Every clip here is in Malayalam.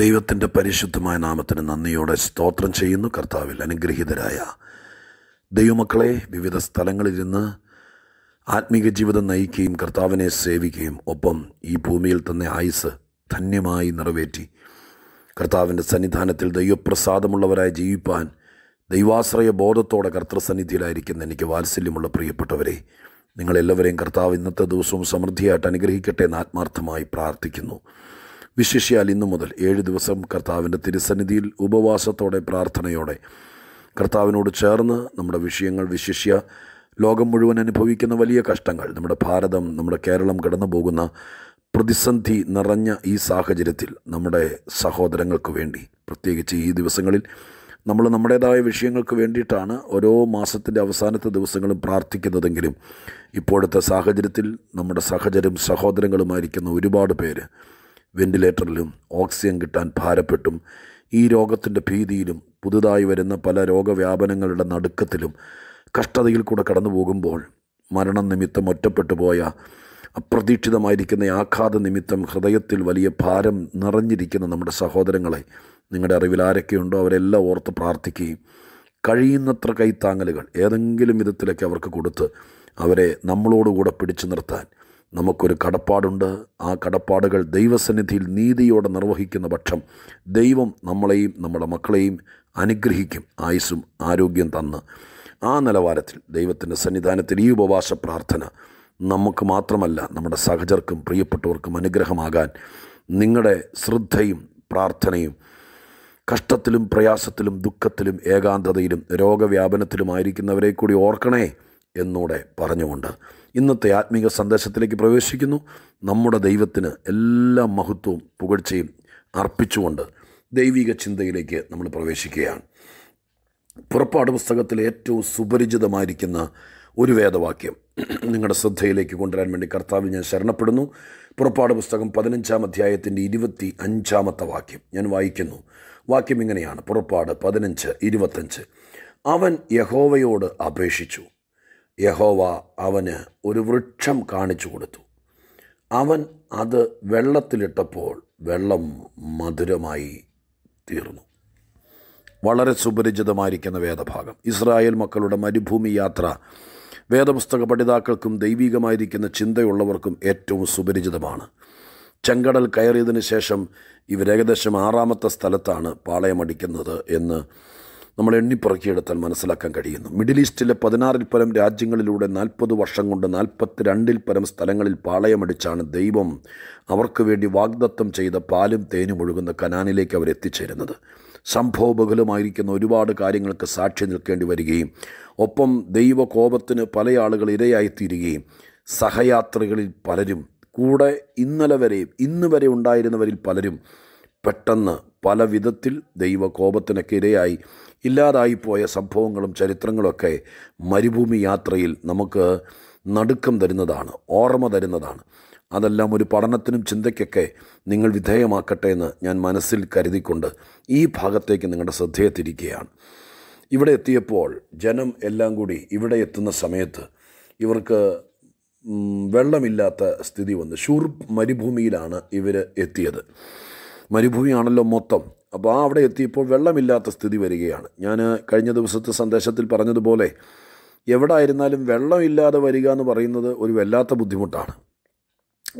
ദൈവത്തിൻ്റെ പരിശുദ്ധമായ നാമത്തിന് നന്ദിയോടെ സ്തോത്രം ചെയ്യുന്നു കർത്താവിൽ അനുഗ്രഹീതരായ ദൈവമക്കളെ വിവിധ സ്ഥലങ്ങളിരുന്ന് ആത്മീക ജീവിതം നയിക്കുകയും കർത്താവിനെ സേവിക്കുകയും ഒപ്പം ഈ ഭൂമിയിൽ തന്നെ ആയുസ് ധന്യമായി നിറവേറ്റി കർത്താവിൻ്റെ സന്നിധാനത്തിൽ ദൈവപ്രസാദമുള്ളവരായി ജീവിപ്പാൻ ദൈവാശ്രയ ബോധത്തോടെ കർത്തൃസന്നിധിയിലായിരിക്കുന്ന എനിക്ക് വാത്സല്യമുള്ള പ്രിയപ്പെട്ടവരെ നിങ്ങളെല്ലാവരെയും കർത്താവ് ഇന്നത്തെ ദിവസവും സമൃദ്ധിയായിട്ട് അനുഗ്രഹിക്കട്ടെ എന്ന് ആത്മാർത്ഥമായി പ്രാർത്ഥിക്കുന്നു വിശേഷിയാൽ ഇന്നു മുതൽ ഏഴ് ദിവസം കർത്താവിൻ്റെ തിരുസന്നിധിയിൽ ഉപവാസത്തോടെ പ്രാർത്ഥനയോടെ കർത്താവിനോട് ചേർന്ന് നമ്മുടെ വിഷയങ്ങൾ വിശേഷ്യ ലോകം മുഴുവൻ അനുഭവിക്കുന്ന വലിയ കഷ്ടങ്ങൾ നമ്മുടെ ഭാരതം നമ്മുടെ കേരളം കടന്നു പോകുന്ന പ്രതിസന്ധി നിറഞ്ഞ ഈ സാഹചര്യത്തിൽ നമ്മുടെ സഹോദരങ്ങൾക്ക് വേണ്ടി പ്രത്യേകിച്ച് ഈ ദിവസങ്ങളിൽ നമ്മൾ നമ്മുടേതായ വിഷയങ്ങൾക്ക് വേണ്ടിയിട്ടാണ് ഓരോ മാസത്തിൻ്റെ അവസാനത്തെ ദിവസങ്ങളും പ്രാർത്ഥിക്കുന്നതെങ്കിലും ഇപ്പോഴത്തെ സാഹചര്യത്തിൽ നമ്മുടെ സഹചരും സഹോദരങ്ങളുമായിരിക്കുന്ന ഒരുപാട് പേര് വെന്റിലേറ്ററിലും ഓക്സിജൻ കിട്ടാൻ ഭാരപ്പെട്ടും ഈ രോഗത്തിൻ്റെ ഭീതിയിലും പുതുതായി വരുന്ന പല രോഗവ്യാപനങ്ങളുടെ നടുക്കത്തിലും കഷ്ടതയിൽ കൂടെ കടന്നു പോകുമ്പോൾ മരണം നിമിത്തം ഒറ്റപ്പെട്ടു പോയ അപ്രതീക്ഷിതമായിരിക്കുന്ന ആഘാത നിമിത്തം ഹൃദയത്തിൽ വലിയ ഭാരം നിറഞ്ഞിരിക്കുന്ന നമ്മുടെ സഹോദരങ്ങളെ നിങ്ങളുടെ അറിവിൽ ആരൊക്കെയുണ്ടോ അവരെല്ലാം ഓർത്ത് പ്രാർത്ഥിക്കുകയും കഴിയുന്നത്ര കൈത്താങ്ങലുകൾ ഏതെങ്കിലും വിധത്തിലൊക്കെ അവർക്ക് കൊടുത്ത് അവരെ നമ്മളോടുകൂടെ പിടിച്ചു നിർത്താൻ നമുക്കൊരു കടപ്പാടുണ്ട് ആ കടപ്പാടുകൾ ദൈവസന്നിധിയിൽ നീതിയോടെ നിർവഹിക്കുന്ന പക്ഷം ദൈവം നമ്മളെയും നമ്മുടെ മക്കളെയും അനുഗ്രഹിക്കും ആയുസ്സും ആരോഗ്യം തന്ന് ആ നിലവാരത്തിൽ ദൈവത്തിൻ്റെ സന്നിധാനത്തിൽ ഈ ഉപവാസ പ്രാർത്ഥന നമുക്ക് മാത്രമല്ല നമ്മുടെ സഹചർക്കും പ്രിയപ്പെട്ടവർക്കും അനുഗ്രഹമാകാൻ നിങ്ങളുടെ ശ്രദ്ധയും പ്രാർത്ഥനയും കഷ്ടത്തിലും പ്രയാസത്തിലും ദുഃഖത്തിലും ഏകാന്തതയിലും രോഗവ്യാപനത്തിലുമായിരിക്കുന്നവരെ കൂടി ഓർക്കണേ എന്നൂടെ പറഞ്ഞുകൊണ്ട് ഇന്നത്തെ ആത്മീക സന്ദേശത്തിലേക്ക് പ്രവേശിക്കുന്നു നമ്മുടെ ദൈവത്തിന് എല്ലാ മഹത്വവും പുകഴ്ചയും അർപ്പിച്ചുകൊണ്ട് ദൈവിക ചിന്തയിലേക്ക് നമ്മൾ പ്രവേശിക്കുകയാണ് പുറപ്പാട് പുസ്തകത്തിലെ ഏറ്റവും സുപരിചിതമായിരിക്കുന്ന ഒരു വേദവാക്യം നിങ്ങളുടെ ശ്രദ്ധയിലേക്ക് കൊണ്ടുവരാൻ വേണ്ടി കർത്താവിൽ ഞാൻ ശരണപ്പെടുന്നു പുറപ്പാട് പുസ്തകം പതിനഞ്ചാം അധ്യായത്തിൻ്റെ ഇരുപത്തി അഞ്ചാമത്തെ വാക്യം ഞാൻ വായിക്കുന്നു വാക്യം ഇങ്ങനെയാണ് പുറപ്പാട് പതിനഞ്ച് ഇരുപത്തഞ്ച് അവൻ യഹോവയോട് അപേക്ഷിച്ചു യഹോവ അവന് ഒരു വൃക്ഷം കാണിച്ചു കൊടുത്തു അവൻ അത് വെള്ളത്തിലിട്ടപ്പോൾ വെള്ളം മധുരമായി തീർന്നു വളരെ സുപരിചിതമായിരിക്കുന്ന വേദഭാഗം ഇസ്രായേൽ മക്കളുടെ മരുഭൂമി യാത്ര വേദപുസ്തക പഠിതാക്കൾക്കും ദൈവികമായിരിക്കുന്ന ചിന്തയുള്ളവർക്കും ഏറ്റവും സുപരിചിതമാണ് ചെങ്കടൽ കയറിയതിനു ശേഷം ഇവർ ഏകദേശം ആറാമത്തെ സ്ഥലത്താണ് പാളയമടിക്കുന്നത് എന്ന് നമ്മൾ എണ്ണിപ്പുറക്കിയെടുത്താൽ മനസ്സിലാക്കാൻ കഴിയുന്നു മിഡിൽ ഈസ്റ്റിലെ പതിനാറിൽ പരം രാജ്യങ്ങളിലൂടെ നാൽപ്പത് വർഷം കൊണ്ട് രണ്ടിൽ പരം സ്ഥലങ്ങളിൽ പാളയമടിച്ചാണ് ദൈവം അവർക്ക് വേണ്ടി വാഗ്ദത്തം ചെയ്ത പാലും തേനും ഒഴുകുന്ന കനാനിലേക്ക് അവരെത്തിച്ചേരുന്നത് സംഭവബഹുലമായിരിക്കുന്ന ഒരുപാട് കാര്യങ്ങൾക്ക് സാക്ഷി നിൽക്കേണ്ടി വരികയും ഒപ്പം ദൈവകോപത്തിന് പല ആളുകൾ ഇരയായിത്തീരുകയും സഹയാത്രികളിൽ പലരും കൂടെ ഇന്നലെ വരെയും ഇന്ന് വരെ ഉണ്ടായിരുന്നവരിൽ പലരും പെട്ടെന്ന് പല വിധത്തിൽ ദൈവകോപത്തിനൊക്കെ ഇരയായി ഇല്ലാതായിപ്പോയ സംഭവങ്ങളും ചരിത്രങ്ങളൊക്കെ മരുഭൂമി യാത്രയിൽ നമുക്ക് നടുക്കം തരുന്നതാണ് ഓർമ്മ തരുന്നതാണ് അതെല്ലാം ഒരു പഠനത്തിനും ചിന്തയ്ക്കൊക്കെ നിങ്ങൾ വിധേയമാക്കട്ടെ എന്ന് ഞാൻ മനസ്സിൽ കരുതിക്കൊണ്ട് ഈ ഭാഗത്തേക്ക് നിങ്ങളുടെ ശ്രദ്ധയെ തിരിക്കുകയാണ് ഇവിടെ എത്തിയപ്പോൾ ജനം എല്ലാം കൂടി ഇവിടെ എത്തുന്ന സമയത്ത് ഇവർക്ക് വെള്ളമില്ലാത്ത സ്ഥിതി വന്നു ഷൂർ മരുഭൂമിയിലാണ് ഇവർ എത്തിയത് മരുഭൂമിയാണല്ലോ മൊത്തം അപ്പോൾ ആ അവിടെ എത്തിയപ്പോൾ വെള്ളമില്ലാത്ത സ്ഥിതി വരികയാണ് ഞാൻ കഴിഞ്ഞ ദിവസത്തെ സന്ദേശത്തിൽ പറഞ്ഞതുപോലെ എവിടെ ആയിരുന്നാലും വെള്ളമില്ലാതെ വരിക എന്ന് പറയുന്നത് ഒരു വല്ലാത്ത ബുദ്ധിമുട്ടാണ്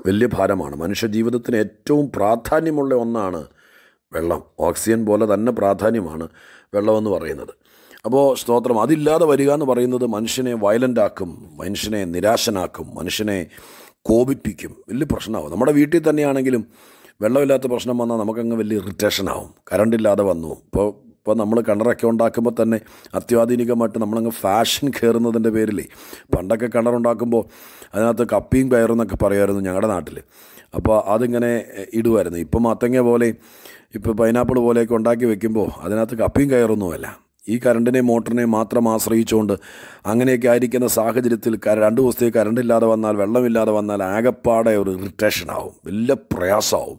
വലിയ ഭാരമാണ് മനുഷ്യ ജീവിതത്തിന് ഏറ്റവും പ്രാധാന്യമുള്ള ഒന്നാണ് വെള്ളം ഓക്സിജൻ പോലെ തന്നെ പ്രാധാന്യമാണ് വെള്ളമെന്ന് പറയുന്നത് അപ്പോൾ സ്തോത്രം അതില്ലാതെ വരിക എന്ന് പറയുന്നത് മനുഷ്യനെ വയലൻ്റാക്കും മനുഷ്യനെ നിരാശനാക്കും മനുഷ്യനെ കോപിപ്പിക്കും വലിയ പ്രശ്നമാകും നമ്മുടെ വീട്ടിൽ തന്നെയാണെങ്കിലും വെള്ളമില്ലാത്ത പ്രശ്നം വന്നാൽ നമുക്കങ്ങ് വലിയ ഇറിറ്റേഷൻ ആവും കറണ്ടില്ലാതെ വന്നു ഇപ്പോൾ ഇപ്പോൾ നമ്മൾ കിണറൊക്കെ ഉണ്ടാക്കുമ്പോൾ തന്നെ അത്യാധുനികമായിട്ട് നമ്മളങ്ങ് ഫാഷൻ കയറുന്നതിൻ്റെ പേരിൽ പണ്ടൊക്കെ കിണറുണ്ടാക്കുമ്പോൾ അതിനകത്ത് കപ്പിയും കയറും പറയുമായിരുന്നു ഞങ്ങളുടെ നാട്ടിൽ അപ്പോൾ അതിങ്ങനെ ഇടുമായിരുന്നു ഇപ്പം അത്തങ്ങ പോലെ ഇപ്പോൾ പൈനാപ്പിൾ പോലെയൊക്കെ ഉണ്ടാക്കി വെക്കുമ്പോൾ അതിനകത്ത് കപ്പിയും കയറൊന്നുമല്ല ഈ കറണ്ടിനെ മോട്ടറിനെ മാത്രം ആശ്രയിച്ചുകൊണ്ട് അങ്ങനെയൊക്കെ ആയിരിക്കുന്ന സാഹചര്യത്തിൽ രണ്ട് ദിവസത്തേക്ക് കറണ്ട് ഇല്ലാതെ വന്നാൽ വെള്ളമില്ലാതെ വന്നാൽ ആകെപ്പാടെ ഒരു ഇറിറ്റേഷൻ ആവും വലിയ പ്രയാസമാവും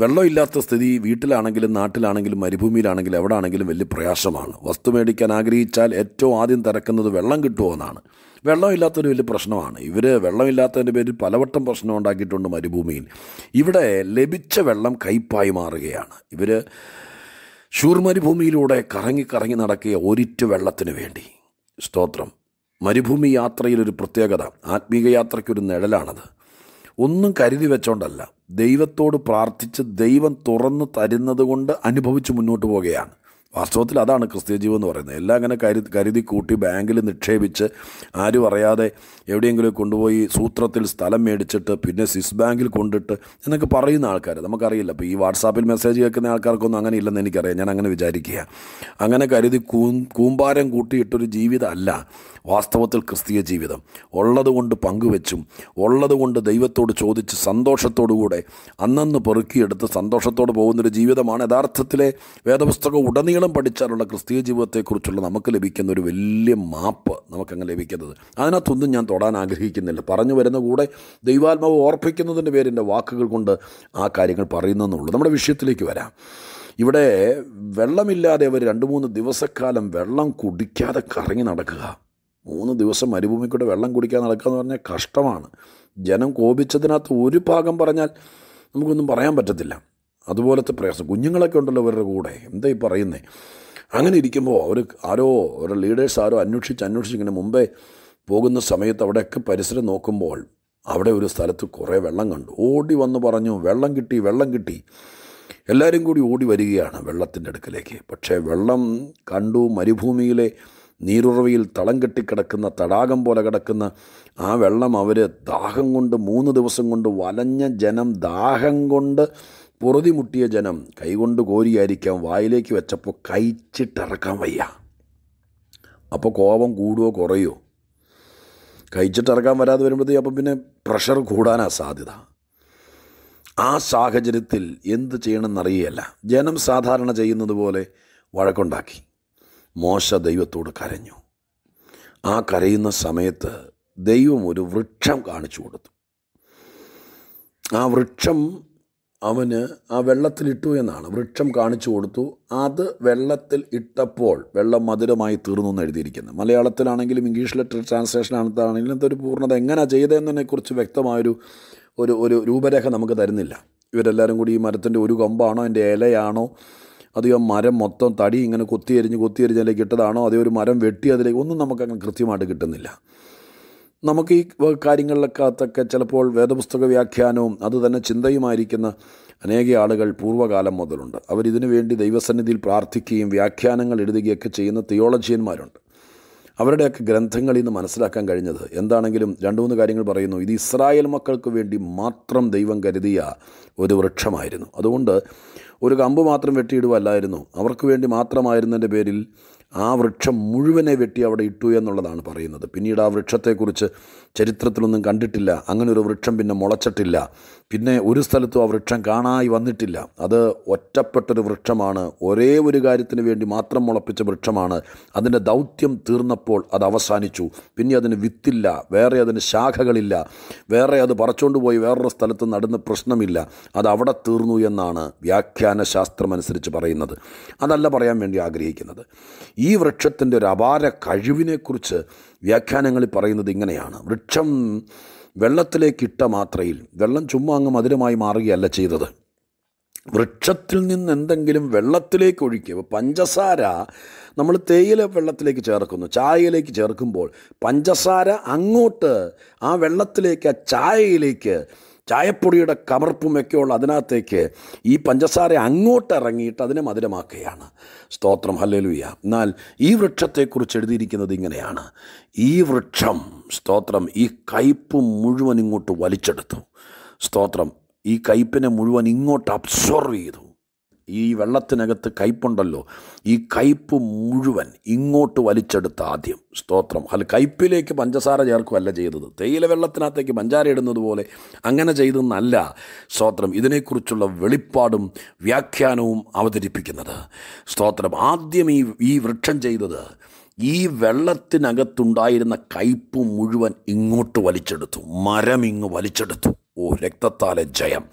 വെള്ളമില്ലാത്ത സ്ഥിതി വീട്ടിലാണെങ്കിലും നാട്ടിലാണെങ്കിലും മരുഭൂമിയിലാണെങ്കിലും എവിടെ ആണെങ്കിലും വലിയ പ്രയാസമാണ് വസ്തു മേടിക്കാൻ ആഗ്രഹിച്ചാൽ ഏറ്റവും ആദ്യം തിരക്കുന്നത് വെള്ളം എന്നാണ് വെള്ളമില്ലാത്തൊരു വലിയ പ്രശ്നമാണ് ഇവർ വെള്ളമില്ലാത്തതിൻ്റെ പേരിൽ പലവട്ടം പ്രശ്നം ഉണ്ടാക്കിയിട്ടുണ്ട് മരുഭൂമിയിൽ ഇവിടെ ലഭിച്ച വെള്ളം കയ്പായി മാറുകയാണ് ഇവർ മരുഭൂമിയിലൂടെ കറങ്ങി കറങ്ങി നടക്കിയ ഒരിറ്റു വെള്ളത്തിനു വേണ്ടി സ്തോത്രം മരുഭൂമി യാത്രയിൽ ഒരു പ്രത്യേകത ആത്മീക യാത്രയ്ക്കൊരു നിഴലാണത് ഒന്നും കരുതി വെച്ചോണ്ടല്ല ദൈവത്തോട് പ്രാർത്ഥിച്ച് ദൈവം തുറന്നു തരുന്നത് കൊണ്ട് അനുഭവിച്ച് മുന്നോട്ട് പോവുകയാണ് വാസ്തവത്തിൽ അതാണ് ക്രിസ്തീയ ജീവം എന്ന് പറയുന്നത് എല്ലാം അങ്ങനെ കരുതി കരുതി കൂട്ടി ബാങ്കിൽ നിക്ഷേപിച്ച് ആരും അറിയാതെ എവിടെയെങ്കിലും കൊണ്ടുപോയി സൂത്രത്തിൽ സ്ഥലം മേടിച്ചിട്ട് പിന്നെ സ്വിസ് ബാങ്കിൽ കൊണ്ടിട്ട് എന്നൊക്കെ പറയുന്ന ആൾക്കാർ നമുക്കറിയില്ല അപ്പോൾ ഈ വാട്സാപ്പിൽ മെസ്സേജ് കേൾക്കുന്ന ആൾക്കാർക്കൊന്നും അങ്ങനെ ഇല്ലെന്ന് എനിക്കറിയാം ഞാൻ അങ്ങനെ വിചാരിക്കുക അങ്ങനെ കരുതി കൂം കൂമ്പാരം കൂട്ടിയിട്ടൊരു ജീവിതമല്ല വാസ്തവത്തിൽ ക്രിസ്തീയ ജീവിതം ഉള്ളതുകൊണ്ട് പങ്കുവെച്ചും ഉള്ളതുകൊണ്ട് ദൈവത്തോട് ചോദിച്ച് സന്തോഷത്തോടുകൂടെ അന്നന്ന് പെറുക്കിയെടുത്ത് സന്തോഷത്തോട് പോകുന്നൊരു ജീവിതമാണ് യഥാർത്ഥത്തിലെ വേദപുസ്തകം ഉടനീളം നീളം പഠിച്ചാലുള്ള ക്രിസ്തീയ ജീവിതത്തെക്കുറിച്ചുള്ള നമുക്ക് ലഭിക്കുന്ന ഒരു വലിയ മാപ്പ് നമുക്കങ്ങ് ലഭിക്കുന്നത് അതിനകത്തൊന്നും ഞാൻ തൊടാൻ ആഗ്രഹിക്കുന്നില്ല പറഞ്ഞു വരുന്ന കൂടെ ദൈവാത്മാവ് ഓർപ്പിക്കുന്നതിൻ്റെ പേരിൻ്റെ വാക്കുകൾ കൊണ്ട് ആ കാര്യങ്ങൾ പറയുന്നതെന്നുള്ളൂ നമ്മുടെ വിഷയത്തിലേക്ക് വരാം ഇവിടെ വെള്ളമില്ലാതെ അവർ രണ്ട് മൂന്ന് ദിവസക്കാലം വെള്ളം കുടിക്കാതെ കറങ്ങി നടക്കുക മൂന്ന് ദിവസം മരുഭൂമിക്കൂടെ വെള്ളം കുടിക്കാതെ നടക്കുക എന്ന് പറഞ്ഞാൽ കഷ്ടമാണ് ജനം കോപിച്ചതിനകത്ത് ഒരു ഭാഗം പറഞ്ഞാൽ നമുക്കൊന്നും പറയാൻ പറ്റത്തില്ല അതുപോലത്തെ പ്രയാസം കുഞ്ഞുങ്ങളൊക്കെ ഉണ്ടല്ലോ അവരുടെ കൂടെ എന്താ ഈ പറയുന്നേ അങ്ങനെ ഇരിക്കുമ്പോൾ അവർ ആരോ അവരുടെ ലീഡേഴ്സ് ആരോ അന്വേഷിച്ച് ഇങ്ങനെ മുമ്പേ പോകുന്ന സമയത്ത് അവിടെയൊക്കെ പരിസരം നോക്കുമ്പോൾ അവിടെ ഒരു സ്ഥലത്ത് കുറേ വെള്ളം കണ്ടു ഓടി വന്ന് പറഞ്ഞു വെള്ളം കിട്ടി വെള്ളം കിട്ടി എല്ലാവരും കൂടി ഓടി വരികയാണ് വെള്ളത്തിൻ്റെ അടുക്കലേക്ക് പക്ഷേ വെള്ളം കണ്ടു മരുഭൂമിയിലെ നീരുറവയിൽ തളം കെട്ടിക്കിടക്കുന്ന തടാകം പോലെ കിടക്കുന്ന ആ വെള്ളം അവർ ദാഹം കൊണ്ട് മൂന്ന് ദിവസം കൊണ്ട് വലഞ്ഞ ജനം ദാഹം കൊണ്ട് മുട്ടിയ ജനം കൈകൊണ്ട് കോരിയായിരിക്കാം വായിലേക്ക് വെച്ചപ്പോൾ കഴിച്ചിട്ടിറക്കാൻ വയ്യ അപ്പോൾ കോപം കൂടുകയോ കുറയോ കഴിച്ചിട്ടിറക്കാൻ വരാതെ വരുമ്പോഴത്തേക്ക് അപ്പം പിന്നെ പ്രഷർ കൂടാനാ സാധ്യത ആ സാഹചര്യത്തിൽ എന്ത് ചെയ്യണമെന്നറിയുകയല്ല ജനം സാധാരണ ചെയ്യുന്നത് പോലെ വഴക്കുണ്ടാക്കി മോശ ദൈവത്തോട് കരഞ്ഞു ആ കരയുന്ന സമയത്ത് ദൈവം ഒരു വൃക്ഷം കാണിച്ചു കൊടുത്തു ആ വൃക്ഷം അവന് ആ വെള്ളത്തിലിട്ടു എന്നാണ് വൃക്ഷം കാണിച്ചു കൊടുത്തു അത് വെള്ളത്തിൽ ഇട്ടപ്പോൾ വെള്ളം മധുരമായി തീർന്നു എന്ന് എഴുതിയിരിക്കുന്നത് മലയാളത്തിലാണെങ്കിലും ഇംഗ്ലീഷ് ലെറ്റർ ട്രാൻസ്ലേഷൻ ആണെങ്കിലും ഇതൊരു പൂർണ്ണത എങ്ങനെ ചെയ്തതെന്നതിനെക്കുറിച്ച് വ്യക്തമായൊരു ഒരു ഒരു രൂപരേഖ നമുക്ക് തരുന്നില്ല ഇവരെല്ലാവരും കൂടി ഈ മരത്തിൻ്റെ ഒരു കൊമ്പാണോ എൻ്റെ ഇലയാണോ അതോ മരം മൊത്തം തടി ഇങ്ങനെ കൊത്തിയരിഞ്ഞ് കൊത്തിയരിഞ്ഞ് അതിലേക്ക് ഇട്ടതാണോ അതേ ഒരു മരം വെട്ടി അതിലേക്ക് ഒന്നും നമുക്കങ്ങനെ കൃത്യമായിട്ട് കിട്ടുന്നില്ല നമുക്ക് ഈ കാര്യങ്ങളിലൊക്കെ ചിലപ്പോൾ വേദപുസ്തക വ്യാഖ്യാനവും അതുതന്നെ ചിന്തയുമായിരിക്കുന്ന അനേക ആളുകൾ പൂർവ്വകാലം മുതലുണ്ട് അവരിതിനു വേണ്ടി ദൈവസന്നിധിയിൽ പ്രാർത്ഥിക്കുകയും വ്യാഖ്യാനങ്ങൾ എഴുതുകയൊക്കെ ചെയ്യുന്ന തിയോളജിയന്മാരുണ്ട് അവരുടെയൊക്കെ ഗ്രന്ഥങ്ങളിൽ നിന്ന് മനസ്സിലാക്കാൻ കഴിഞ്ഞത് എന്താണെങ്കിലും രണ്ട് മൂന്ന് കാര്യങ്ങൾ പറയുന്നു ഇത് ഇസ്രായേൽ മക്കൾക്ക് വേണ്ടി മാത്രം ദൈവം കരുതിയ ഒരു വൃക്ഷമായിരുന്നു അതുകൊണ്ട് ഒരു കമ്പ് മാത്രം വെട്ടിയിടുവല്ലായിരുന്നു അവർക്ക് വേണ്ടി മാത്രമായിരുന്നതിൻ്റെ പേരിൽ ആ വൃക്ഷം മുഴുവനെ വെട്ടി അവിടെ ഇട്ടു എന്നുള്ളതാണ് പറയുന്നത് പിന്നീട് ആ വൃക്ഷത്തെക്കുറിച്ച് ചരിത്രത്തിലൊന്നും കണ്ടിട്ടില്ല അങ്ങനെ ഒരു വൃക്ഷം പിന്നെ മുളച്ചിട്ടില്ല പിന്നെ ഒരു സ്ഥലത്തും ആ വൃക്ഷം കാണായി വന്നിട്ടില്ല അത് ഒറ്റപ്പെട്ടൊരു വൃക്ഷമാണ് ഒരേ ഒരു കാര്യത്തിന് വേണ്ടി മാത്രം മുളപ്പിച്ച വൃക്ഷമാണ് അതിൻ്റെ ദൗത്യം തീർന്നപ്പോൾ അത് അവസാനിച്ചു പിന്നെ അതിന് വിത്തില്ല വേറെ അതിന് ശാഖകളില്ല വേറെ അത് പറിച്ചുകൊണ്ട് പോയി വേറൊരു സ്ഥലത്ത് നടന്ന് പ്രശ്നമില്ല അത് അവിടെ തീർന്നു എന്നാണ് വ്യാഖ്യാന ശാസ്ത്രമനുസരിച്ച് പറയുന്നത് അതല്ല പറയാൻ വേണ്ടി ആഗ്രഹിക്കുന്നത് ഈ വൃക്ഷത്തിൻ്റെ ഒരു അപാര കഴിവിനെക്കുറിച്ച് വ്യാഖ്യാനങ്ങളിൽ പറയുന്നത് ഇങ്ങനെയാണ് വൃക്ഷം വെള്ളത്തിലേക്ക് ഇട്ട മാത്രയിൽ വെള്ളം ചുമ്മാ അങ്ങ് മധുരമായി മാറുകയല്ല ചെയ്തത് വൃക്ഷത്തിൽ നിന്ന് എന്തെങ്കിലും വെള്ളത്തിലേക്ക് ഒഴിക്കുക പഞ്ചസാര നമ്മൾ തേയില വെള്ളത്തിലേക്ക് ചേർക്കുന്നു ചായയിലേക്ക് ചേർക്കുമ്പോൾ പഞ്ചസാര അങ്ങോട്ട് ആ വെള്ളത്തിലേക്ക് ആ ചായയിലേക്ക് ചായപ്പൊടിയുടെ കമർപ്പുമൊക്കെയുള്ള അതിനകത്തേക്ക് ഈ പഞ്ചസാര അങ്ങോട്ട് ഇറങ്ങിയിട്ട് അതിനെ മധുരമാക്കുകയാണ് സ്തോത്രം ഹല്ലലുയ എന്നാൽ ഈ വൃക്ഷത്തെക്കുറിച്ച് എഴുതിയിരിക്കുന്നത് ഇങ്ങനെയാണ് ഈ വൃക്ഷം സ്തോത്രം ഈ കയ്പ് മുഴുവൻ ഇങ്ങോട്ട് വലിച്ചെടുത്തു സ്തോത്രം ഈ കയ്പിനെ മുഴുവൻ ഇങ്ങോട്ട് അബ്സോർവ് ചെയ്തു ഈ വെള്ളത്തിനകത്ത് കയ്പുണ്ടല്ലോ ഈ കയ്പ് മുഴുവൻ ഇങ്ങോട്ട് വലിച്ചെടുത്ത ആദ്യം സ്തോത്രം അല്ല കയ്പിലേക്ക് പഞ്ചസാര ചേർക്കുകയല്ല ചെയ്തത് തേയില വെള്ളത്തിനകത്തേക്ക് പഞ്ചാര ഇടുന്നത് പോലെ അങ്ങനെ ചെയ്തെന്നല്ല സ്തോത്രം ഇതിനെക്കുറിച്ചുള്ള വെളിപ്പാടും വ്യാഖ്യാനവും അവതരിപ്പിക്കുന്നത് സ്തോത്രം ആദ്യം ഈ ഈ വൃക്ഷം ചെയ്തത് ഈ വെള്ളത്തിനകത്തുണ്ടായിരുന്ന കയ്പ് മുഴുവൻ ഇങ്ങോട്ട് വലിച്ചെടുത്തു മരം ഇങ്ങ് വലിച്ചെടുത്തു ഓ രക്തത്താലെ ജയം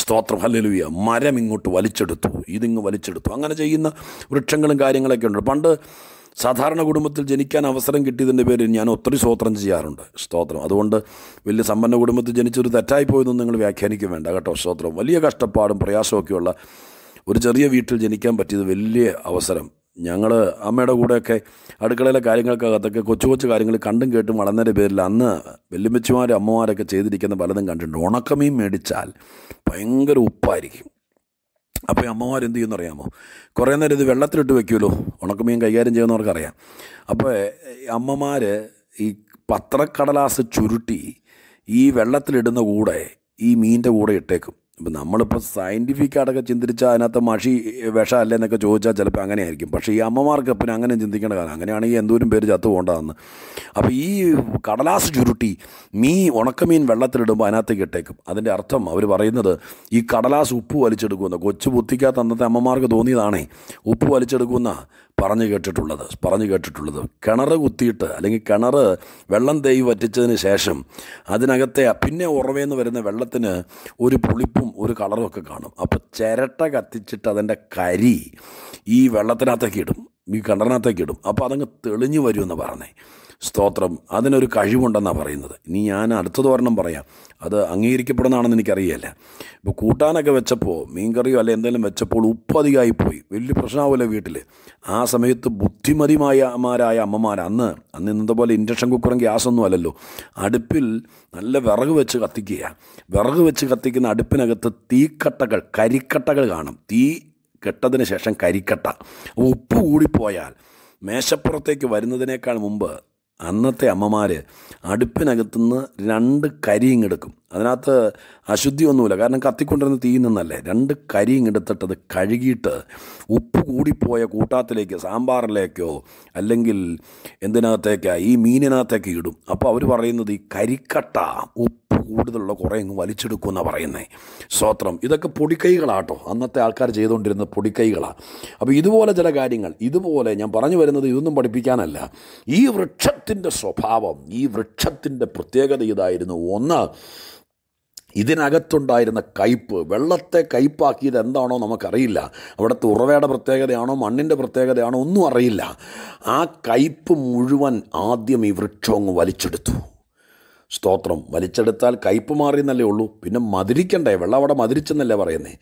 സ്തോത്രം ഹല്ലലുയ മരം ഇങ്ങോട്ട് വലിച്ചെടുത്തു ഇതിങ്ങ് വലിച്ചെടുത്തു അങ്ങനെ ചെയ്യുന്ന വൃക്ഷങ്ങളും കാര്യങ്ങളൊക്കെ ഉണ്ട് പണ്ട് സാധാരണ കുടുംബത്തിൽ ജനിക്കാൻ അവസരം കിട്ടിയതിൻ്റെ പേരിൽ ഞാൻ ഒത്തിരി സ്തോത്രം ചെയ്യാറുണ്ട് സ്തോത്രം അതുകൊണ്ട് വലിയ സമ്പന്ന കുടുംബത്തിൽ ജനിച്ചൊരു തെറ്റായി പോയതൊന്നും നിങ്ങൾ വ്യാഖ്യാനിക്കും വേണ്ട കേട്ടോ സ്തോത്രം വലിയ കഷ്ടപ്പാടും പ്രയാസമൊക്കെയുള്ള ഒരു ചെറിയ വീട്ടിൽ ജനിക്കാൻ പറ്റിയത് വലിയ അവസരം ഞങ്ങൾ അമ്മയുടെ കൂടെയൊക്കെ അടുക്കളയിലെ കാര്യങ്ങൾക്കകത്തൊക്കെ കൊച്ചു കൊച്ചു കാര്യങ്ങൾ കണ്ടും കേട്ടും വളർന്നതിൻ്റെ പേരിൽ അന്ന് വെല്ലുമ്മച്ചുമാരും അമ്മമാരൊക്കെ ചെയ്തിരിക്കുന്ന പലതും കണ്ടിട്ടുണ്ട് ഉണക്കമീൻ മേടിച്ചാൽ ഭയങ്കര ഉപ്പായിരിക്കും അപ്പോൾ അമ്മമാർ എന്ത് ചെയ്യുമെന്ന് അറിയാമോ കുറേ നേരം ഇത് വെള്ളത്തിലിട്ട് വെക്കുമല്ലോ ഉണക്കമീൻ കൈകാര്യം ചെയ്യുന്നവർക്കറിയാം അപ്പോൾ അമ്മമാർ ഈ പത്രക്കടലാസ് ചുരുട്ടി ഈ വെള്ളത്തിലിടുന്ന കൂടെ ഈ മീനിൻ്റെ കൂടെ ഇട്ടേക്കും ഇപ്പം നമ്മളിപ്പോൾ സയൻറ്റിഫിക് ആയിട്ടൊക്കെ ചിന്തിച്ചാൽ അതിനകത്ത് മഷി അല്ലേ എന്നൊക്കെ ചോദിച്ചാൽ ചിലപ്പോൾ അങ്ങനെയായിരിക്കും പക്ഷേ ഈ അമ്മമാർക്ക് പിന്നെ അങ്ങനെ ചിന്തിക്കേണ്ട കാലം അങ്ങനെയാണെങ്കിൽ എന്തോരും പേര് ചത്തു പോകേണ്ടതെന്ന് അപ്പോൾ ഈ കടലാസ് ചുരുട്ടി മീ ഉണക്കമീൻ വെള്ളത്തിലിടുമ്പോൾ അതിനകത്ത് കെട്ടേക്കും അതിൻ്റെ അർത്ഥം അവർ പറയുന്നത് ഈ കടലാസ് ഉപ്പ് വലിച്ചെടുക്കുന്ന കൊച്ചു പുത്തിക്കാത്ത അന്നത്തെ അമ്മമാർക്ക് തോന്നിയതാണേ ഉപ്പ് വലിച്ചെടുക്കുന്ന പറഞ്ഞു കേട്ടിട്ടുള്ളത് പറഞ്ഞു കേട്ടിട്ടുള്ളത് കിണർ കുത്തിയിട്ട് അല്ലെങ്കിൽ കിണർ വെള്ളം തേയ് വറ്റിച്ചതിന് ശേഷം അതിനകത്തെ പിന്നെ ഉറവേന്ന് വരുന്ന വെള്ളത്തിന് ഒരു പുളിപ്പും ഒരു കളറും ഒക്കെ കാണും അപ്പോൾ ചിരട്ട കത്തിച്ചിട്ട് അതിൻ്റെ കരി ഈ വെള്ളത്തിനകത്തേക്ക് ഇടും ഈ കിണറിനകത്തേക്ക് ഇടും അപ്പോൾ അതങ്ങ് തെളിഞ്ഞു വരുമെന്ന് പറഞ്ഞേ സ്തോത്രം അതിനൊരു കഴിവുണ്ടെന്നാണ് പറയുന്നത് ഇനി ഞാൻ അടുത്തത് ഒരെണ്ണം പറയാം അത് അംഗീകരിക്കപ്പെടുന്നതാണെന്ന് എനിക്കറിയില്ല ഇപ്പോൾ കൂട്ടാനൊക്കെ വെച്ചപ്പോൾ മീൻകറിയോ അല്ലെ എന്തെങ്കിലും വെച്ചപ്പോൾ ഉപ്പ് അധികമായി പോയി വലിയ പ്രശ്നമാവില്ല വീട്ടിൽ ആ സമയത്ത് ബുദ്ധിമതിമായമാരായ അമ്മമാർ അന്ന് അന്ന് ഇന്നത്തെ പോലെ ഇൻഡക്ഷൻ കുക്കറും ഗ്യാസൊന്നും അല്ലല്ലോ അടുപ്പിൽ നല്ല വിറക് വെച്ച് കത്തിക്കുക വിറക് വെച്ച് കത്തിക്കുന്ന അടുപ്പിനകത്ത് തീക്കട്ടകൾ കരിക്കട്ടകൾ കാണും തീ കെട്ടതിന് ശേഷം കരിക്കട്ട ഉപ്പ് കൂടിപ്പോയാൽ മേശപ്പുറത്തേക്ക് വരുന്നതിനേക്കാൾ മുമ്പ് അന്നത്തെ അമ്മമാർ അടുപ്പിനകത്തുനിന്ന് രണ്ട് കരിയും അതിനകത്ത് അശുദ്ധിയൊന്നുമില്ല കാരണം കത്തിക്കൊണ്ടിരുന്ന തീ നിന്നല്ലേ രണ്ട് കരി ഇങ്ങെടുത്തിട്ട് കഴുകിയിട്ട് ഉപ്പ് കൂടിപ്പോയ കൂട്ടാത്തിലേക്ക് സാമ്പാറിലേക്കോ അല്ലെങ്കിൽ എന്തിനകത്തേക്കാ ഈ മീനിനകത്തേക്ക് ഇടും അപ്പോൾ അവർ പറയുന്നത് ഈ കരിക്കട്ട ഉപ്പ് കൂടുതലുള്ള കുറേ അങ്ങ് വലിച്ചെടുക്കും എന്നാണ് പറയുന്നത് സ്വത്രം ഇതൊക്കെ പൊടിക്കൈകളാട്ടോ അന്നത്തെ ആൾക്കാർ ചെയ്തുകൊണ്ടിരുന്ന പൊടിക്കൈകളാണ് അപ്പോൾ ഇതുപോലെ ചില കാര്യങ്ങൾ ഇതുപോലെ ഞാൻ പറഞ്ഞു വരുന്നത് ഇതൊന്നും പഠിപ്പിക്കാനല്ല ഈ വൃക്ഷത്തിൻ്റെ സ്വഭാവം ഈ വൃക്ഷത്തിൻ്റെ പ്രത്യേകത ഇതായിരുന്നു ഒന്ന് ഇതിനകത്തുണ്ടായിരുന്ന കയ്പ് വെള്ളത്തെ കയ്പാക്കിയത് എന്താണോ നമുക്കറിയില്ല അവിടുത്തെ ഉറവയുടെ പ്രത്യേകതയാണോ മണ്ണിൻ്റെ പ്രത്യേകതയാണോ ഒന്നും അറിയില്ല ആ കയ്പ് മുഴുവൻ ആദ്യം ഈ വൃക്ഷം അങ്ങ് വലിച്ചെടുത്തു സ്തോത്രം വലിച്ചെടുത്താൽ കയ്പ് മാറി എന്നല്ലേ ഉള്ളൂ പിന്നെ മതിരിക്കണ്ടേ വെള്ളം അവിടെ മതിരിച്ചെന്നല്ലേ പറയുന്നേ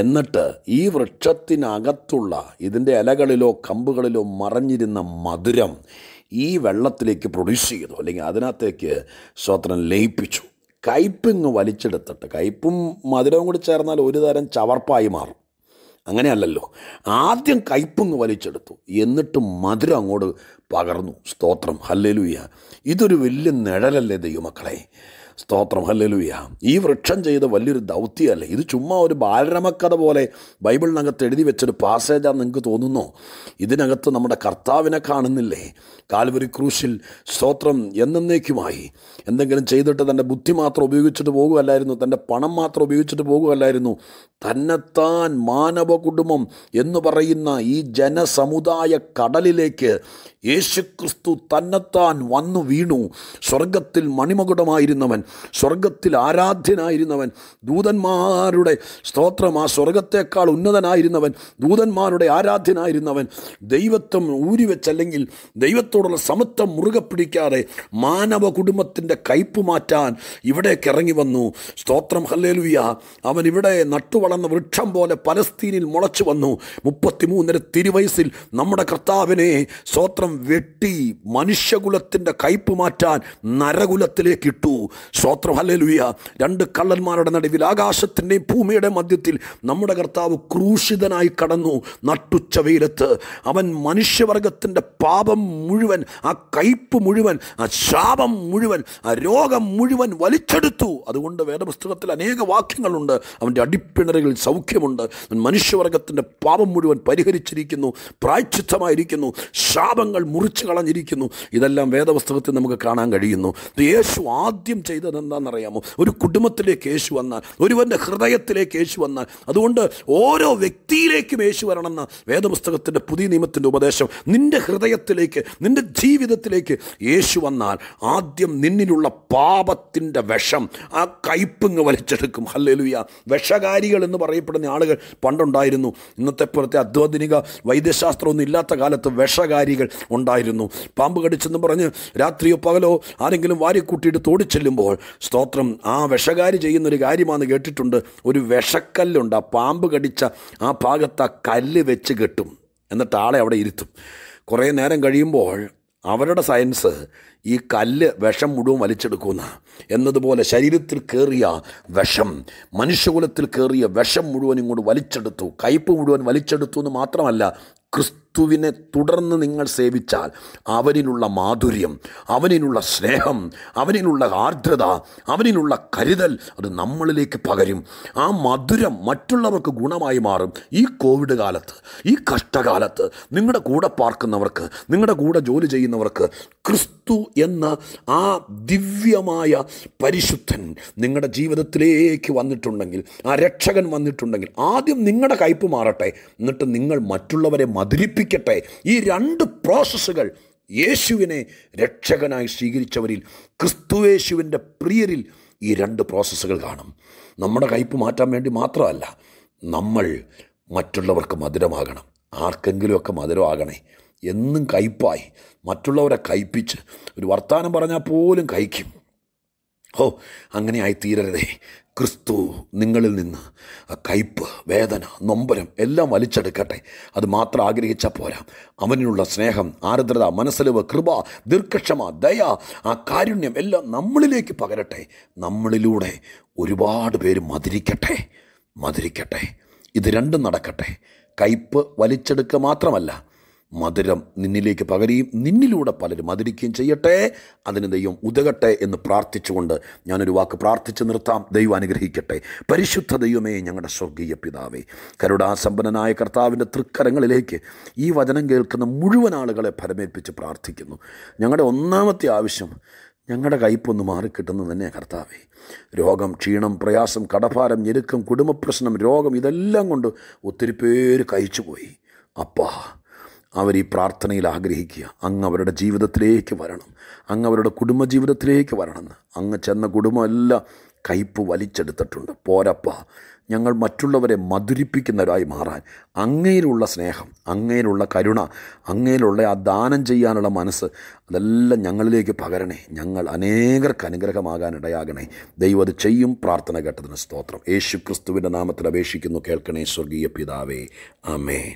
എന്നിട്ട് ഈ വൃക്ഷത്തിനകത്തുള്ള ഇതിൻ്റെ ഇലകളിലോ കമ്പുകളിലോ മറഞ്ഞിരുന്ന മധുരം ഈ വെള്ളത്തിലേക്ക് പ്രൊഡ്യൂസ് ചെയ്തു അല്ലെങ്കിൽ അതിനകത്തേക്ക് സ്തോത്രം ലയിപ്പിച്ചു കയ്പിങ് വലിച്ചെടുത്തിട്ട് കയ്പും മധുരവും കൂടി ചേർന്നാൽ ഒരു തരം ചവർപ്പായി മാറും അങ്ങനെയല്ലല്ലോ ആദ്യം കയ്പിങ് വലിച്ചെടുത്തു എന്നിട്ട് മധുരം അങ്ങോട്ട് പകർന്നു സ്തോത്രം ഹല്ലലൂയ ഇതൊരു വലിയ നിഴലല്ലേ ദൈവമക്കളെ സ്തോത്രം ഹല്ലലുയ ഈ വൃക്ഷം ചെയ്ത വലിയൊരു ദൗത്യമല്ലേ ഇത് ചുമ്മാ ഒരു ബാലരമക്കഥ പോലെ ബൈബിളിനകത്ത് എഴുതി വെച്ചൊരു പാസേജാണ് നിങ്ങൾക്ക് തോന്നുന്നു ഇതിനകത്ത് നമ്മുടെ കർത്താവിനെ കാണുന്നില്ലേ കാൽവരി ക്രൂശിൽ സ്തോത്രം എന്നേക്കുമായി എന്തെങ്കിലും ചെയ്തിട്ട് തൻ്റെ ബുദ്ധി മാത്രം ഉപയോഗിച്ചിട്ട് പോകുകയല്ലായിരുന്നു തൻ്റെ പണം മാത്രം ഉപയോഗിച്ചിട്ട് പോകുകയല്ലായിരുന്നു തന്നെത്താൻ മാനവ കുടുംബം എന്ന് പറയുന്ന ഈ ജനസമുദായ കടലിലേക്ക് യേശുക്രിസ്തു തന്നെത്താൻ വന്നു വീണു സ്വർഗത്തിൽ മണിമകുടമായിരുന്നവൻ സ്വർഗത്തിൽ ആരാധ്യനായിരുന്നവൻ ദൂതന്മാരുടെ സ്തോത്രം ആ സ്വർഗത്തേക്കാൾ ഉന്നതനായിരുന്നവൻ ദൂതന്മാരുടെ ആരാധ്യനായിരുന്നവൻ ദൈവത്വം ഊരിവെച്ചല്ലെങ്കിൽ ദൈവത്തോടുള്ള സമത്വം മുറുകെ പിടിക്കാതെ മാനവ കുടുംബത്തിൻ്റെ കയ്പ് മാറ്റാൻ ഇവിടേക്ക് ഇറങ്ങി വന്നു സ്തോത്രം ഹല്ലേലുയ അവൻ ഇവിടെ നട്ടുവളർന്ന വൃക്ഷം പോലെ പലസ്തീനിൽ മുളച്ചു വന്നു മുപ്പത്തിമൂന്നര തിരുവയസ്സിൽ നമ്മുടെ കർത്താവിനെ സ്തോത്രം വെട്ടി മനുഷ്യകുലത്തിൻ്റെ കയ്പ് മാറ്റാൻ നരകുലത്തിലേക്ക് ഇട്ടു സ്വോത്രം ഹല്ലേ രണ്ട് കള്ളന്മാരുടെ നടുവിൽ ആകാശത്തിൻ്റെയും ഭൂമിയുടെ മധ്യത്തിൽ നമ്മുടെ കർത്താവ് ക്രൂശിതനായി കടന്നു നട്ടുച്ച അവൻ മനുഷ്യവർഗത്തിൻ്റെ പാപം മുഴുവൻ ആ കയ്പ് മുഴുവൻ ആ ശാപം മുഴുവൻ ആ രോഗം മുഴുവൻ വലിച്ചെടുത്തു അതുകൊണ്ട് വേദപുസ്തകത്തിൽ അനേക വാക്യങ്ങളുണ്ട് അവൻ്റെ അടിപ്പിണറുകളിൽ സൗഖ്യമുണ്ട് മനുഷ്യവർഗത്തിൻ്റെ പാപം മുഴുവൻ പരിഹരിച്ചിരിക്കുന്നു പ്രായച്ചിത്തമായിരിക്കുന്നു ശാപങ്ങൾ മുറിച്ചു കളഞ്ഞിരിക്കുന്നു ഇതെല്ലാം വേദപുസ്തകത്തിൽ നമുക്ക് കാണാൻ കഴിയുന്നു യേശു ആദ്യം ചെയ്ത ചെയ്തതെന്താണെന്നറിയാമോ ഒരു കുടുംബത്തിലേക്ക് യേശു വന്നാൽ ഒരുവൻ്റെ ഹൃദയത്തിലേക്ക് യേശു വന്നാൽ അതുകൊണ്ട് ഓരോ വ്യക്തിയിലേക്കും യേശു വരണമെന്ന വേദപുസ്തകത്തിൻ്റെ പുതിയ നിയമത്തിൻ്റെ ഉപദേശം നിൻ്റെ ഹൃദയത്തിലേക്ക് നിൻ്റെ ജീവിതത്തിലേക്ക് യേശു വന്നാൽ ആദ്യം നിന്നിലുള്ള പാപത്തിൻ്റെ വിഷം ആ കയ്പിങ് വലിച്ചെടുക്കും ഹല്ലേലുയ വിഷകാരികൾ എന്ന് പറയപ്പെടുന്ന ആളുകൾ പണ്ടുണ്ടായിരുന്നു ഇന്നത്തെ പോലത്തെ അത്യാധുനിക വൈദ്യശാസ്ത്രമൊന്നും ഇല്ലാത്ത കാലത്ത് വിഷകാരികൾ ഉണ്ടായിരുന്നു പാമ്പ് കടിച്ചെന്ന് പറഞ്ഞ് രാത്രിയോ പകലോ ആരെങ്കിലും വാരിക്കൂട്ടിയിട്ട് തോടിച്ചെല്ലുമ്പോൾ സ്തോത്രം ആ വിഷകാരി ചെയ്യുന്നൊരു കാര്യമാണ് കേട്ടിട്ടുണ്ട് ഒരു വിഷക്കല്ലുണ്ട് ആ പാമ്പ് കടിച്ച ആ ഭാഗത്ത് ആ കല്ല് വെച്ച് കെട്ടും എന്നിട്ട് ആളെ അവിടെ ഇരുത്തും കുറേ നേരം കഴിയുമ്പോൾ അവരുടെ സയൻസ് ഈ കല്ല് വിഷം മുഴുവൻ വലിച്ചെടുക്കുന്ന എന്നതുപോലെ ശരീരത്തിൽ കയറിയ വിഷം മനുഷ്യകുലത്തിൽ കയറിയ വിഷം മുഴുവൻ ഇങ്ങോട്ട് വലിച്ചെടുത്തു കയ്പ് മുഴുവൻ വലിച്ചെടുത്തു എന്ന് മാത്രമല്ല ക്രിസ്തു ക്രിസ്തുവിനെ തുടർന്ന് നിങ്ങൾ സേവിച്ചാൽ അവനിലുള്ള മാധുര്യം അവനിലുള്ള സ്നേഹം അവനിലുള്ള ആർദ്രത അവനിലുള്ള കരുതൽ അത് നമ്മളിലേക്ക് പകരും ആ മധുരം മറ്റുള്ളവർക്ക് ഗുണമായി മാറും ഈ കോവിഡ് കാലത്ത് ഈ കഷ്ടകാലത്ത് നിങ്ങളുടെ കൂടെ പാർക്കുന്നവർക്ക് നിങ്ങളുടെ കൂടെ ജോലി ചെയ്യുന്നവർക്ക് ക്രിസ്തു എന്ന ആ ദിവ്യമായ പരിശുദ്ധൻ നിങ്ങളുടെ ജീവിതത്തിലേക്ക് വന്നിട്ടുണ്ടെങ്കിൽ ആ രക്ഷകൻ വന്നിട്ടുണ്ടെങ്കിൽ ആദ്യം നിങ്ങളുടെ കയ്പ് മാറട്ടെ എന്നിട്ട് നിങ്ങൾ മറ്റുള്ളവരെ മധുരിപ്പിക്കും ക്ഷമിക്കട്ടെ ഈ രണ്ട് പ്രോസസ്സുകൾ യേശുവിനെ രക്ഷകനായി സ്വീകരിച്ചവരിൽ ക്രിസ്തുവേശുവിൻ്റെ പ്രിയരിൽ ഈ രണ്ട് പ്രോസസ്സുകൾ കാണും നമ്മുടെ കയ്പ് മാറ്റാൻ വേണ്ടി മാത്രമല്ല നമ്മൾ മറ്റുള്ളവർക്ക് മധുരമാകണം ആർക്കെങ്കിലുമൊക്കെ മധുരമാകണേ എന്നും കയ്പായി മറ്റുള്ളവരെ കയ്പിച്ച് ഒരു വർത്തമാനം പറഞ്ഞാൽ പോലും കഴിക്കും ഹോ അങ്ങനെ ആയിത്തീരരുതേ ക്രിസ്തു നിങ്ങളിൽ നിന്ന് ആ കയ്പ് വേദന നൊമ്പരം എല്ലാം വലിച്ചെടുക്കട്ടെ അത് മാത്രം ആഗ്രഹിച്ചാൽ പോരാ അവനിലുള്ള സ്നേഹം ആർദ്രത മനസ്സലിവ് കൃപ ദീർഘക്ഷമ ദയ ആ കാരുണ്യം എല്ലാം നമ്മളിലേക്ക് പകരട്ടെ നമ്മളിലൂടെ ഒരുപാട് പേര് മതിരിക്കട്ടെ മതിരിക്കട്ടെ ഇത് രണ്ടും നടക്കട്ടെ കയ്പ് വലിച്ചെടുക്കുക മാത്രമല്ല മധുരം നിന്നിലേക്ക് പകരുകയും നിന്നിലൂടെ പലരും മധുരിക്കുകയും ചെയ്യട്ടെ അതിന് ദൈവം ഉതകട്ടെ എന്ന് പ്രാർത്ഥിച്ചുകൊണ്ട് ഞാനൊരു വാക്ക് പ്രാർത്ഥിച്ച് നിർത്താം ദൈവം അനുഗ്രഹിക്കട്ടെ പരിശുദ്ധ ദൈവമേ ഞങ്ങളുടെ സ്വർഗീയ പിതാവേ കരുടാസമ്പന്നനായ കർത്താവിൻ്റെ തൃക്കരങ്ങളിലേക്ക് ഈ വചനം കേൾക്കുന്ന മുഴുവൻ ആളുകളെ ഫലമേൽപ്പിച്ച് പ്രാർത്ഥിക്കുന്നു ഞങ്ങളുടെ ഒന്നാമത്തെ ആവശ്യം ഞങ്ങളുടെ കയ്പൊന്ന് മാറിക്കിട്ടുന്ന തന്നെ കർത്താവേ രോഗം ക്ഷീണം പ്രയാസം കടഭാരം ഞെരുക്കം കുടുംബപ്രശ്നം രോഗം ഇതെല്ലാം കൊണ്ട് ഒത്തിരി പേര് കഴിച്ചുപോയി പോയി അപ്പാ അവർ ഈ പ്രാർത്ഥനയിൽ ആഗ്രഹിക്കുക അങ്ങ് അവരുടെ ജീവിതത്തിലേക്ക് വരണം അങ്ങ് അവരുടെ കുടുംബജീവിതത്തിലേക്ക് വരണമെന്ന് അങ്ങ് ചെന്ന കുടുംബമെല്ലാം കയ്പ് വലിച്ചെടുത്തിട്ടുണ്ട് പോരപ്പ ഞങ്ങൾ മറ്റുള്ളവരെ മധുരിപ്പിക്കുന്നവരായി മാറാൻ അങ്ങയിലുള്ള സ്നേഹം അങ്ങയിലുള്ള കരുണ അങ്ങയിലുള്ള ആ ദാനം ചെയ്യാനുള്ള മനസ്സ് അതെല്ലാം ഞങ്ങളിലേക്ക് പകരണേ ഞങ്ങൾ അനേകർക്ക് അനുഗ്രഹമാകാനിടയാകണേ ഇടയാകണേ ദൈവം അത് ചെയ്യും പ്രാർത്ഥന കേട്ടതിന് സ്തോത്രം യേശു ക്രിസ്തുവിൻ്റെ നാമത്തിൽ അപേക്ഷിക്കുന്നു കേൾക്കണേ സ്വർഗീയ പിതാവേ അമേൻ